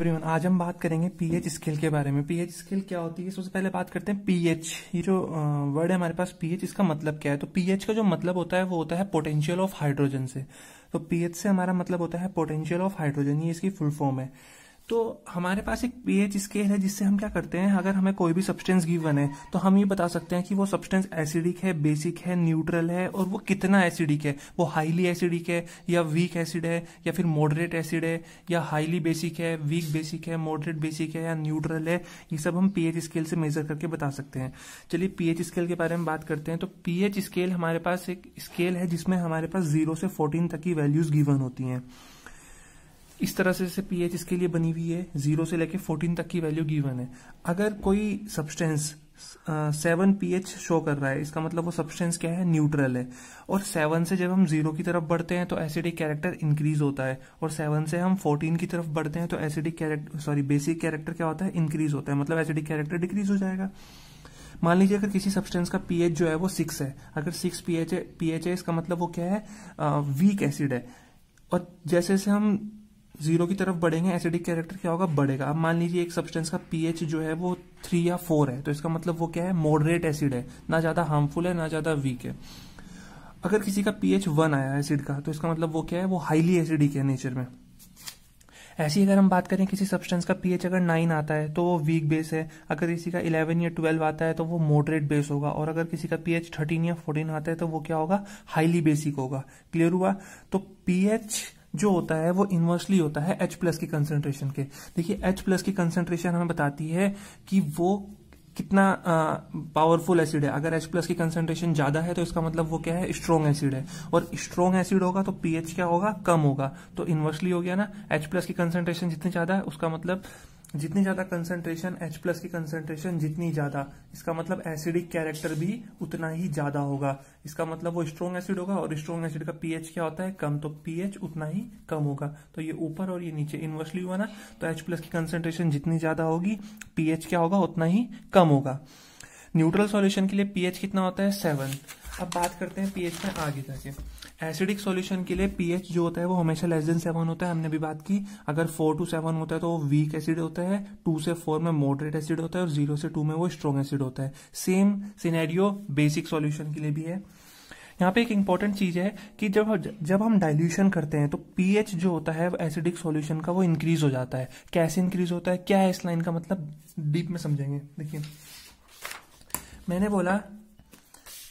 everyone आज हम बात करेंगे पीएच स्केल के बारे में पीएच स्केल क्या होती है सबसे पहले बात करते हैं पीएच ये जो वर्ड है हमारे पास पीएच इसका मतलब क्या है तो पीएच का जो मतलब होता है वो होता है पोटेंशियल ऑफ हाइड्रोजन से तो पीएच से हमारा मतलब होता है पोटेंशियल ऑफ हाइड्रोजन ये इसकी फुल फॉर्म है तो हमारे पास एक पीएच स्केल है जिससे हम क्या करते हैं अगर हमें कोई भी सब्सटेंस गिवन है तो हम ये बता सकते हैं कि वो सब्सटेंस एसिडिक है बेसिक है न्यूट्रल है और वो कितना एसिडिक है वो हाईली एसिडिक है या वीक एसिड है या फिर मॉडरेट एसिड है या हाईली बेसिक है वीक बेसिक है मॉडरेट बेसिक है या न्यूट्रल है ये सब हम पीएच स्केल से मेजर करके बता सकते हैं चलिए पीएच स्केल के बारे में बात करते हैं तो पीएच स्केल हमारे पास एक स्केल है जिसमें हमारे पास जीरो से फोर्टीन तक की वैल्यूज गिवन होती हैं इस तरह से जैसे पीएच इसके लिए बनी हुई है जीरो से लेके फोर्टीन तक की वैल्यू गिवन है अगर कोई सब्सटेंस सेवन पीएच शो कर रहा है इसका मतलब वो सब्सटेंस क्या है न्यूट्रल है और सेवन से जब हम जीरो की तरफ बढ़ते हैं तो एसिडिक कैरेक्टर इंक्रीज होता है और सेवन से हम फोर्टीन की तरफ बढ़ते हैं तो acidic character sorry basic character क्या होता है इंक्रीज होता है मतलब एसिडिक कैरेक्टर डिक्रीज हो जाएगा मान लीजिए अगर किसी सब्सटेंस का पीएच जो है वो सिक्स है अगर सिक्स पीएच पीएच है इसका मतलब वो क्या है वीक एसिड है और जैसे जैसे हम जीरो की तरफ बढ़ेंगे एसिडिक कैरेक्टर क्या होगा बढ़ेगा अब मान लीजिए एक सब्सटेंस का पीएच जो है वो थ्री या फोर है तो इसका मतलब वो क्या है मॉडरेट एसिड है ना ज्यादा हार्मफुल है ना ज्यादा वीक है अगर किसी का पीएच वन आया एसिड का तो इसका मतलब वो क्या है वो हाईली एसिडिक है नेचर में ऐसी अगर हम बात करें किसी सब्सटेंस का पीएच अगर नाइन आता है तो वो वीक बेस है अगर किसी का इलेवन या ट्वेल्व आता है तो वो मॉडरेट बेस होगा और अगर किसी का पीएच थर्टीन या फोर्टीन आता है तो वो क्या होगा हाईली बेसिक होगा क्लियर हुआ तो पीएच जो होता है वो इन्वर्सली होता है एच प्लस की कंसेंट्रेशन के देखिए एच प्लस की कंसेंट्रेशन हमें बताती है कि वो कितना पावरफुल एसिड है अगर H प्लस की कंसेंट्रेशन ज्यादा है तो इसका मतलब वो क्या है स्ट्रॉन्ग एसिड है और स्ट्रॉन्ग एसिड होगा तो पीएच क्या होगा कम होगा तो इन्वर्सली हो गया ना H प्लस की कंसेंट्रेशन जितनी ज्यादा है उसका मतलब जितनी ज्यादा कंसेंट्रेशन H प्लस की कंसेंट्रेशन जितनी ज्यादा इसका मतलब एसिडिक कैरेक्टर भी उतना ही ज्यादा होगा इसका मतलब वो स्ट्रॉन्ग एसिड होगा और स्ट्रॉन्ग एसिड का पीएच क्या होता है कम तो पीएच उतना ही कम होगा तो ये ऊपर और ये नीचे इनवर्सली हुआ ना तो H प्लस की कंसेंट्रेशन जितनी ज्यादा होगी पीएच क्या होगा उतना ही कम होगा न्यूट्रल सोल्यूशन के लिए पीएच कितना होता है सेवन अब बात करते हैं पीएच में आगे जाके एसिडिक सॉल्यूशन के लिए पीएच जो होता है वो हमेशा लेस देन सेवन होता है हमने भी बात की अगर फोर टू सेवन होता है तो वो वीक एसिड होता है टू से फोर में मॉडरेट एसिड होता है और जीरो से टू में वो स्ट्रॉन्ग एसिड होता है सेम सिनेरियो बेसिक सॉल्यूशन के लिए भी है यहाँ पे एक इंपॉर्टेंट चीज है कि जब जब हम डाइल्यूशन करते हैं तो पीएच जो होता है एसिडिक सॉल्यूशन का वो इंक्रीज हो जाता है कैसे इंक्रीज होता है क्या है इस लाइन का मतलब डीप में समझेंगे देखिए मैंने बोला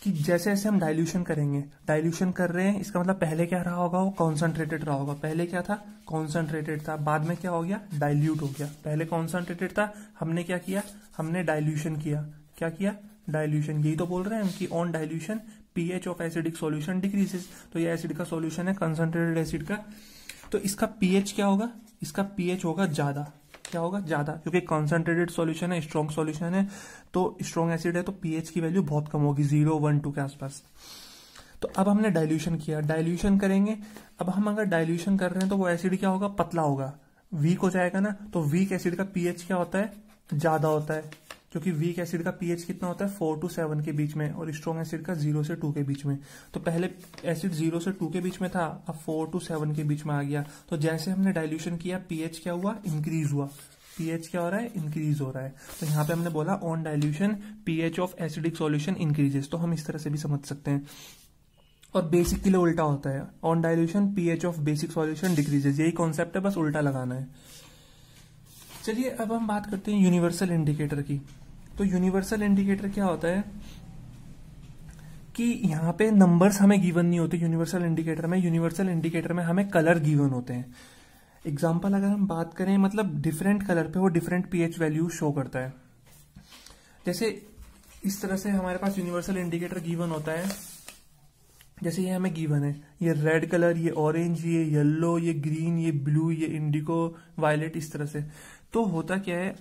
कि जैसे जैसे हम डाइल्यूशन करेंगे डाइल्यूशन कर रहे हैं इसका मतलब पहले क्या रहा होगा वो कॉन्सेंट्रेटेड रहा होगा पहले क्या था कॉन्सेंट्रेटेड था बाद में क्या हो गया डाइल्यूट हो गया पहले कॉन्सेंट्रेटेड था हमने क्या किया हमने डाइल्यूशन किया क्या किया डाइल्यूशन यही तो बोल रहे हैं कि on dilution pH of acidic solution decreases तो ये एसिड का सोल्यूशन है कॉन्सेंट्रेटेड एसिड का तो इसका पीएच क्या होगा इसका पीएच होगा ज्यादा क्या होगा ज्यादा क्योंकि कॉन्सेंट्रेटेड सोल्यूशन है स्ट्रॉन्ग सोल्यूशन है तो स्ट्रॉन्ग एसिड है तो पीएच की वैल्यू बहुत कम होगी जीरो वन टू के आसपास तो अब हमने डायल्यूशन किया डायल्यूशन करेंगे अब हम अगर डायल्यूशन कर रहे हैं तो वो एसिड क्या होगा पतला होगा वीक हो जाएगा ना तो वीक एसिड का पीएच क्या होता है ज्यादा होता है क्योंकि वीक एसिड का पीएच कितना होता है फोर टू सेवन के बीच में और स्ट्रॉन्ग एसिड का जीरो से टू के बीच में तो पहले एसिड जीरो से टू के बीच में था अब फोर टू सेवन के बीच में आ गया तो जैसे हमने डाइल्यूशन किया पीएच क्या हुआ इंक्रीज हुआ पीएच क्या हो रहा है इंक्रीज हो रहा है तो यहाँ पे हमने बोला on dilution pH of acidic solution increases तो हम इस तरह से भी समझ सकते हैं और बेसिक के लिए उल्टा होता है on dilution pH of basic solution decreases यही कॉन्सेप्ट है बस उल्टा लगाना है चलिए अब हम बात करते हैं यूनिवर्सल इंडिकेटर की तो यूनिवर्सल इंडिकेटर क्या होता है कि यहाँ पे नंबर्स हमें गिवन नहीं होते यूनिवर्सल इंडिकेटर में यूनिवर्सल इंडिकेटर में हमें कलर गिवन होते हैं एग्जाम्पल अगर हम बात करें मतलब डिफरेंट कलर पे वो डिफरेंट पीएच वैल्यू शो करता है जैसे इस तरह से हमारे पास यूनिवर्सल इंडिकेटर गिवन होता है जैसे ये हमें गिवन है ये रेड कलर ये ऑरेंज ये येल्लो ये ग्रीन ये ब्लू ये इंडिको वायलेट इस तरह से तो होता क्या है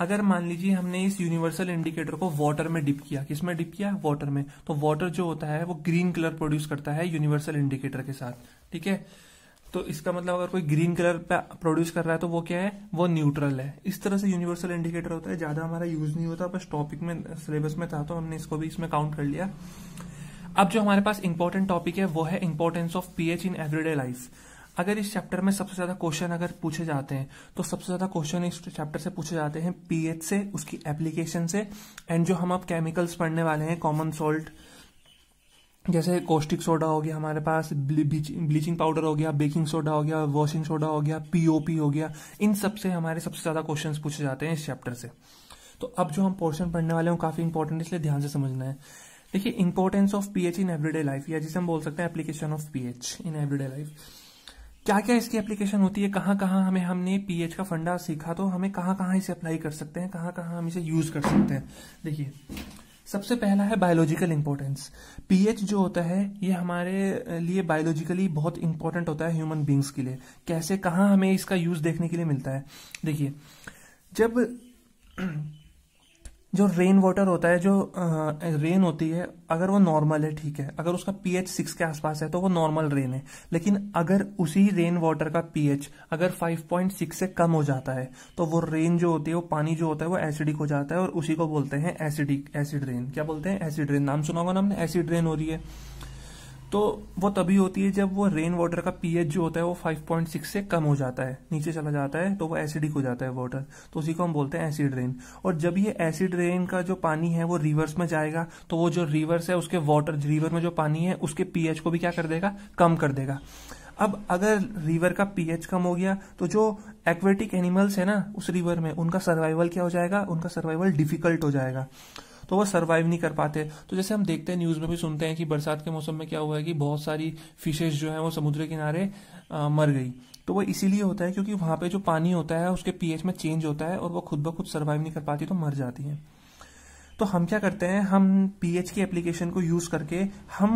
अगर मान लीजिए हमने इस यूनिवर्सल इंडिकेटर को वाटर में डिप किया किसमें डिप किया वाटर में तो वाटर जो होता है वो ग्रीन कलर प्रोड्यूस करता है यूनिवर्सल इंडिकेटर के साथ ठीक है तो इसका मतलब अगर कोई ग्रीन कलर प्रोड्यूस कर रहा है तो वो क्या है वो न्यूट्रल है इस तरह से यूनिवर्सल इंडिकेटर होता है ज्यादा हमारा यूज नहीं होता बस टॉपिक में सिलेबस में था तो हमने इसको भी इसमें काउंट कर लिया अब जो हमारे पास इंपॉर्टेंट टॉपिक है वो है importance of pH in everyday life अगर इस चैप्टर में सबसे ज्यादा क्वेश्चन अगर पूछे जाते हैं तो सबसे ज्यादा क्वेश्चन इस चैप्टर से पूछे जाते हैं पीएच से उसकी एप्लीकेशन से एंड जो हम अब केमिकल्स पढ़ने वाले हैं कॉमन सोल्ट जैसे कॉस्टिक सोडा हो गया हमारे पास ब्लीचिंग पाउडर हो गया बेकिंग सोडा हो गया वॉशिंग सोडा हो गया पीओपी हो गया इन सब से हमारे सबसे ज्यादा क्वेश्चन पूछे जाते हैं इस चैप्टर से तो अब जो हम पोर्शन पढ़ने वाले हैं काफी इंपॉर्टेंट इसलिए ध्यान से समझना है देखिए importance of pH in everyday life या जिसे हम बोल सकते हैं application of pH in everyday life क्या क्या इसकी एप्लीकेशन होती है कहाँ कहाँ हमें हमने पीएच का फंडा सीखा तो हमें कहाँ कहाँ इसे अप्लाई कर सकते हैं कहाँ कहाँ हम इसे यूज कर सकते हैं देखिए सबसे पहला है बायोलॉजिकल इंपॉर्टेंस पीएच जो होता है ये हमारे लिए बायोलॉजिकली बहुत इंपॉर्टेंट होता है ह्यूमन बींग्स के लिए कैसे कहाँ हमें इसका यूज देखने के लिए मिलता है देखिए जब जो रेन वाटर होता है जो रेन होती है अगर वो नॉर्मल है ठीक है अगर उसका पीएच सिक्स के आसपास है तो वो नॉर्मल रेन है लेकिन अगर उसी रेन वाटर का पीएच अगर 5.6 से कम हो जाता है तो वो रेन जो होती है वो पानी जो होता है वो एसिडिक हो जाता है और उसी को बोलते हैं एसिडिक एसिड रेन क्या बोलते हैं एसिड रेन नाम सुना होगा ना हमने एसिड रेन हो रही है तो वो तभी होती है जब वो रेन वाटर का पीएच जो होता है वो 5.6 से कम हो जाता है नीचे चला जाता है तो वो एसिडिक हो जाता है वाटर तो उसी को हम बोलते हैं एसिड रेन और जब ये एसिड रेन का जो पानी है वो रिवर्स में जाएगा तो वो जो रिवर्स है उसके वाटर रिवर में जो पानी है उसके पीएच को भी क्या कर देगा कम कर देगा अब अगर रिवर का पीएच कम हो गया तो जो एक्वेटिक एनिमल्स है ना उस रिवर में उनका सर्वाइवल क्या हो जाएगा उनका सर्वाइवल डिफिकल्ट हो जाएगा तो वो सर्वाइव नहीं कर पाते तो जैसे हम देखते हैं न्यूज़ में भी सुनते हैं कि बरसात के मौसम में क्या हुआ है कि बहुत सारी फिशेज जो है वो समुद्र किनारे मर गई तो वो इसीलिए होता है क्योंकि वहां पे जो पानी होता है उसके पीएच में चेंज होता है और वो खुद ब खुद सर्वाइव नहीं कर पाती तो मर जाती है तो हम क्या करते हैं हम पीएच की एप्लीकेशन को यूज करके हम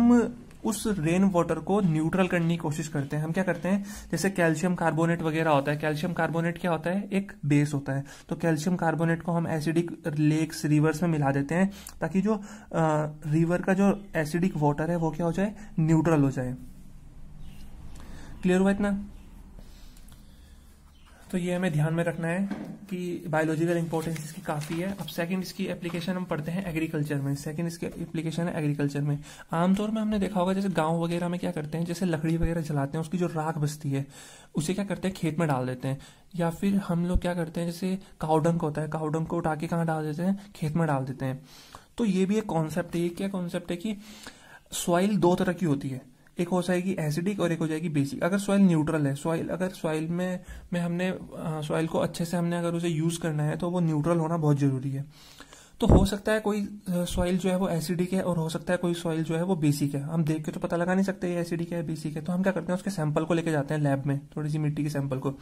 उस रेन वाटर को न्यूट्रल करने की कोशिश करते हैं हम क्या करते हैं जैसे कैल्शियम कार्बोनेट वगैरह होता है कैल्शियम कार्बोनेट क्या होता है एक बेस होता है तो कैल्शियम कार्बोनेट को हम एसिडिक लेक्स रिवर्स में मिला देते हैं ताकि जो आ, रिवर का जो एसिडिक वाटर है वो क्या हो जाए न्यूट्रल हो जाए क्लियर हुआ इतना तो ये हमें ध्यान में रखना है की बायोलॉजिकल इंपॉर्टेंस इसकी काफ़ी है अब सेकंड इसकी एप्लीकेशन हम पढ़ते हैं एग्रीकल्चर में सेकंड इसकी एप्लीकेशन है एग्रीकल्चर में आमतौर में हमने देखा होगा जैसे गांव वगैरह में क्या करते हैं जैसे लकड़ी वगैरह जलाते हैं उसकी जो राख बसती है उसे क्या करते हैं खेत में डाल देते हैं या फिर हम लोग क्या करते हैं जैसे काउडंक होता है काउडंक को उठा के कहाँ डाल देते हैं खेत में डाल देते हैं तो ये भी एक कॉन्सेप्ट है ये क्या कॉन्सेप्ट है कि सॉइल दो तरह की होती है एक हो जाएगी एसिडिक और एक हो जाएगी बेसिक अगर सॉइल न्यूट्रल है सॉइल अगर सॉइल में में हमने सॉइल को अच्छे से हमने अगर उसे यूज करना है तो वो न्यूट्रल होना बहुत जरूरी है तो हो सकता है कोई सॉइल जो है वो एसिडिक है और हो सकता है कोई सॉइल जो है वो बेसिक है हम देख के तो पता लगा नहीं सकते ये एसिडिक है बेसिक है तो हम क्या करते हैं उसके सैंपल को लेके जाते हैं लैब में थोड़ी सी मिट्टी के सैंपल को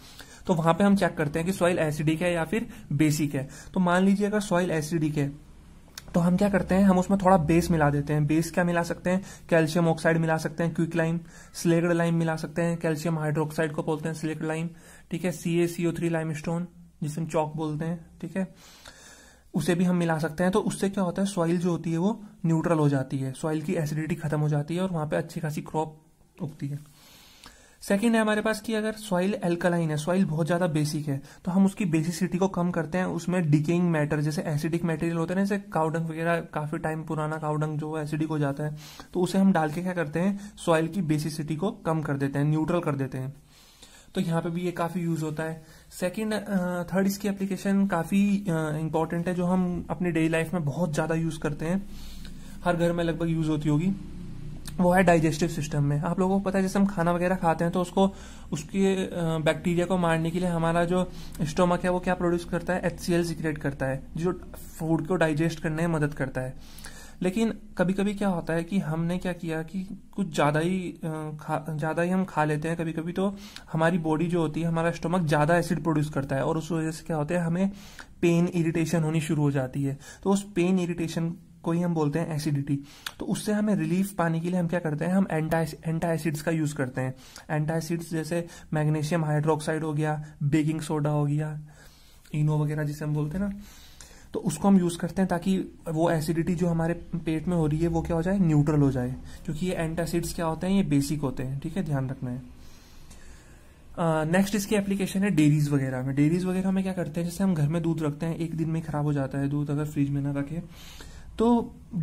तो वहां पे हम चेक करते हैं कि सॉइल एसिडिक है या फिर बेसिक है तो मान लीजिए अगर सॉइल एसिडिक है तो हम क्या करते हैं हम उसमें थोड़ा बेस मिला देते हैं बेस क्या मिला सकते हैं कैल्शियम ऑक्साइड मिला सकते हैं क्विक लाइम स्लेगड लाइम मिला सकते हैं कैल्शियम हाइड्रोक्साइड को बोलते हैं स्लेगड लाइम ठीक है C A C O three limestone जिसे हम चौक बोलते हैं ठीक है उसे भी हम मिला सकते हैं तो उससे क्या होता है सॉइल जो होती है वो न्यूट्रल हो जाती है सॉइल की एसिडिटी खत्म हो जाती है और वहां पर अच्छी खासी क्रॉप उगती है सेकेंड है हमारे पास कि अगर सॉइल एल्कलाइन है सॉइल बहुत ज्यादा बेसिक है तो हम उसकी बेसिसिटी को कम करते हैं उसमें डिकेइंग मैटर जैसे एसिडिक मटेरियल होते हैं ना जैसे काउडंग वगैरह काफी टाइम पुराना काउडंग जो है एसिडिक हो जाता है तो उसे हम डाल के क्या करते हैं सॉइल की बेसिसिटी को कम कर देते हैं न्यूट्रल कर देते हैं तो यहाँ पे भी ये काफी यूज होता है सेकेंड थर्ड इसकी एप्लीकेशन काफी इंपॉर्टेंट है जो हम अपनी डेली लाइफ में बहुत ज्यादा यूज करते हैं हर घर में लगभग यूज होती होगी वो है डाइजेस्टिव सिस्टम में आप लोगों को पता है जैसे हम खाना वगैरह खाते हैं तो उसको उसके बैक्टीरिया को मारने के लिए हमारा जो स्टोमक है वो क्या प्रोड्यूस करता है सी सीक्रेट करता है जो फूड को डाइजेस्ट करने में मदद करता है लेकिन कभी कभी क्या होता है कि हमने क्या किया कि कुछ ज़्यादा ही ज़्यादा ही हम खा लेते हैं कभी कभी तो हमारी बॉडी जो होती है हमारा स्टोमक ज़्यादा एसिड प्रोड्यूस करता है और उस वजह से क्या होता है हमें पेन इरिटेशन होनी शुरू हो जाती है तो उस पेन इरिटेशन को ही हम बोलते हैं एसिडिटी तो उससे हमें रिलीफ पाने के लिए हम क्या करते हैं हम एंटा एंटा एसिड्स का यूज़ करते हैं एंटा एसिड्स जैसे मैग्नीशियम हाइड्रोक्साइड हो गया बेकिंग सोडा हो गया इनो वगैरह जिसे हम बोलते हैं ना तो उसको हम यूज़ करते हैं ताकि वो एसिडिटी जो हमारे पेट में हो रही है वो क्या हो जाए न्यूट्रल हो जाए क्योंकि ये एंटासिड्स क्या होते हैं ये बेसिक होते हैं ठीक है ध्यान रखना है नेक्स्ट uh, इसकी एप्लीकेशन है डेरीज वगैरह में डेरीज वगैरह में क्या करते हैं जैसे हम घर में दूध रखते हैं एक दिन में खराब हो जाता है दूध अगर फ्रिज में ना रखे तो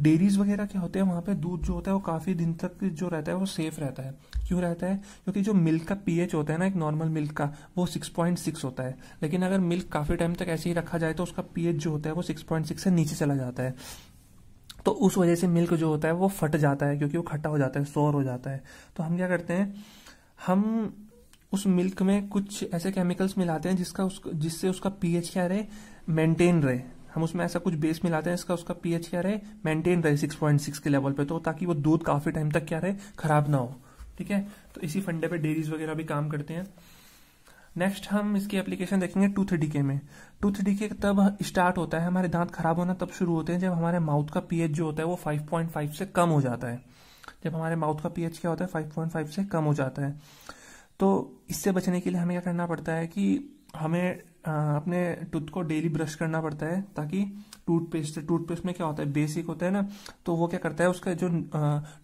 डेरीज वगैरह क्या होते हैं वहाँ पे दूध जो होता है वो काफ़ी दिन तक जो रहता है वो सेफ रहता है क्यों रहता है क्योंकि जो मिल्क का पीएच होता है ना एक नॉर्मल मिल्क का वो 6.6 होता है लेकिन अगर मिल्क काफ़ी टाइम तक ऐसे ही रखा जाए तो उसका पीएच जो होता है वो 6.6 से नीचे चला जाता है तो उस वजह से मिल्क जो होता है वो फट जाता है क्योंकि वो खट्टा हो जाता है सोर हो जाता है तो हम क्या करते हैं हम उस मिल्क में कुछ ऐसे केमिकल्स मिलाते हैं जिसका उस जिससे उसका पीएच क्या रहे मेंटेन रहे हम उसमें ऐसा कुछ बेस मिलाते हैं इसका उसका पीएच क्या रहे मेंटेन रहे 6.6 के लेवल पे तो ताकि वो दूध काफी टाइम तक क्या रहे खराब ना हो ठीक है तो इसी फंडे पे डेरीज वगैरह भी काम करते हैं नेक्स्ट हम इसकी एप्लीकेशन देखेंगे टूथ डीके में टूथ डीके तब स्टार्ट होता है हमारे दांत खराब होना तब शुरू होते हैं जब हमारे माउथ का पीएच जो होता है वो 5.5 से कम हो जाता है जब हमारे माउथ का पीएच क्या होता है 5.5 से कम हो जाता है तो इससे बचने के लिए हमें क्या करना पड़ता है कि हमें अपने टूथ को डेली ब्रश करना पड़ता है ताकि टूथपेस्ट टूथपेस्ट में क्या होता है बेसिक होता है ना तो वो क्या करता है उसका जो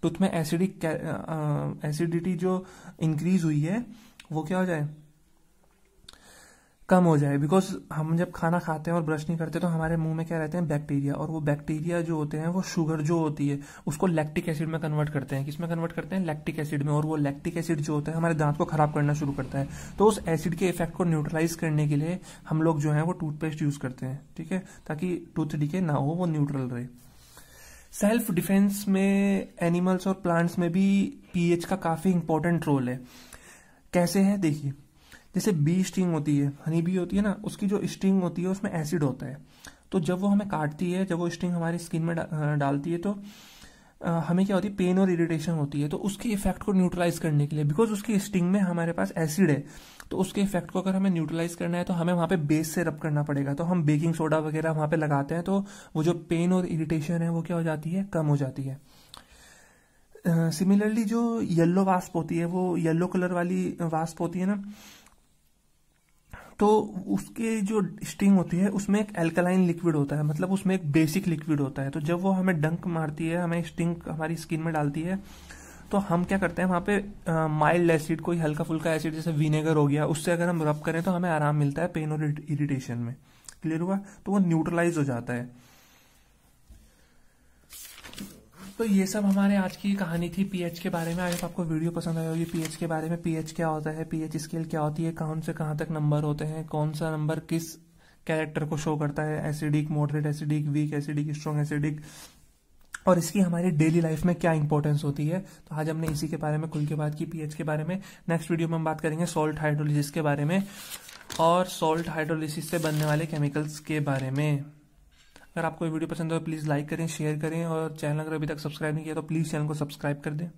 टूथ में एसिडिक एसिडिटी जो इंक्रीज हुई है वो क्या हो जाए कम हो जाए बिकॉज हम जब खाना खाते हैं और ब्रश नहीं करते तो हमारे मुंह में क्या रहते हैं बैक्टीरिया और वो बैक्टीरिया जो होते हैं वो शुगर जो होती है उसको लैक्टिक एसिड में कन्वर्ट करते हैं किसमें कन्वर्ट करते हैं लैक्टिक एसिड में और वो लैक्टिक एसिड जो होता है हमारे दांत को खराब करना शुरू करता है तो उस एसिड के इफेक्ट को न्यूट्रलाइज करने के लिए हम लोग जो है वो टूथपेस्ट यूज करते हैं ठीक है ताकि टूथ डिके ना हो वो न्यूट्रल रहे सेल्फ डिफेंस में एनिमल्स और प्लांट्स में भी पीएच का काफी इंपॉर्टेंट रोल है कैसे है देखिए जैसे बी स्टिंग होती है हनी बी होती है ना उसकी जो स्टिंग होती है उसमें एसिड होता है तो जब वो हमें काटती है जब वो स्टिंग हमारी स्किन में डालती है तो हमें क्या होती है पेन और इरिटेशन होती है तो उसके इफेक्ट को न्यूट्रलाइज करने के लिए बिकॉज उसकी स्टिंग में हमारे पास एसिड है तो उसके इफेक्ट को अगर हमें न्यूट्रलाइज करना है तो हमें वहां पे बेस से रब करना पड़ेगा तो हम बेकिंग सोडा वगैरह वहां पे लगाते हैं तो वो जो पेन और इरिटेशन है वो क्या हो जाती है कम हो जाती है सिमिलरली uh, जो येल्लो वास्प होती है वो येल्लो कलर वाली वास्प होती है ना तो उसके जो स्टिंग होती है उसमें एक एल्कलाइन लिक्विड होता है मतलब उसमें एक बेसिक लिक्विड होता है तो जब वो हमें डंक मारती है हमें स्टिंग हमारी स्किन में डालती है तो हम क्या करते हैं वहाँ पे माइल्ड एसिड कोई हल्का फुल्का एसिड जैसे विनेगर हो गया उससे अगर हम रब करें तो हमें आराम मिलता है पेन और इरिटेशन में क्लियर हुआ तो वो न्यूट्रलाइज हो जाता है तो ये सब हमारे आज की कहानी थी पीएच के बारे में आई आपको वीडियो पसंद आया होगी पीएच के बारे में पीएच क्या होता है पीएच स्केल क्या होती है कहाँ से कहाँ तक नंबर होते हैं कौन सा नंबर किस कैरेक्टर को शो करता है acidic moderate acidic weak acidic strong acidic और इसकी हमारी डेली लाइफ में क्या इंपॉर्टेंस होती है तो आज हमने इसी के बारे में खुल के बात की पीएच के बारे में नेक्स्ट वीडियो में हम बात करेंगे सॉल्ट हाइड्रोलिस के बारे में और सॉल्ट हाइड्रोलिस से बनने वाले केमिकल्स के बारे में अगर आपको वीडियो पसंद हो तो प्लीज़ लाइक करें शेयर करें और चैनल अगर अभी तक सब्सक्राइब नहीं किया तो प्लीज़ चैनल को सब्सक्राइब कर दें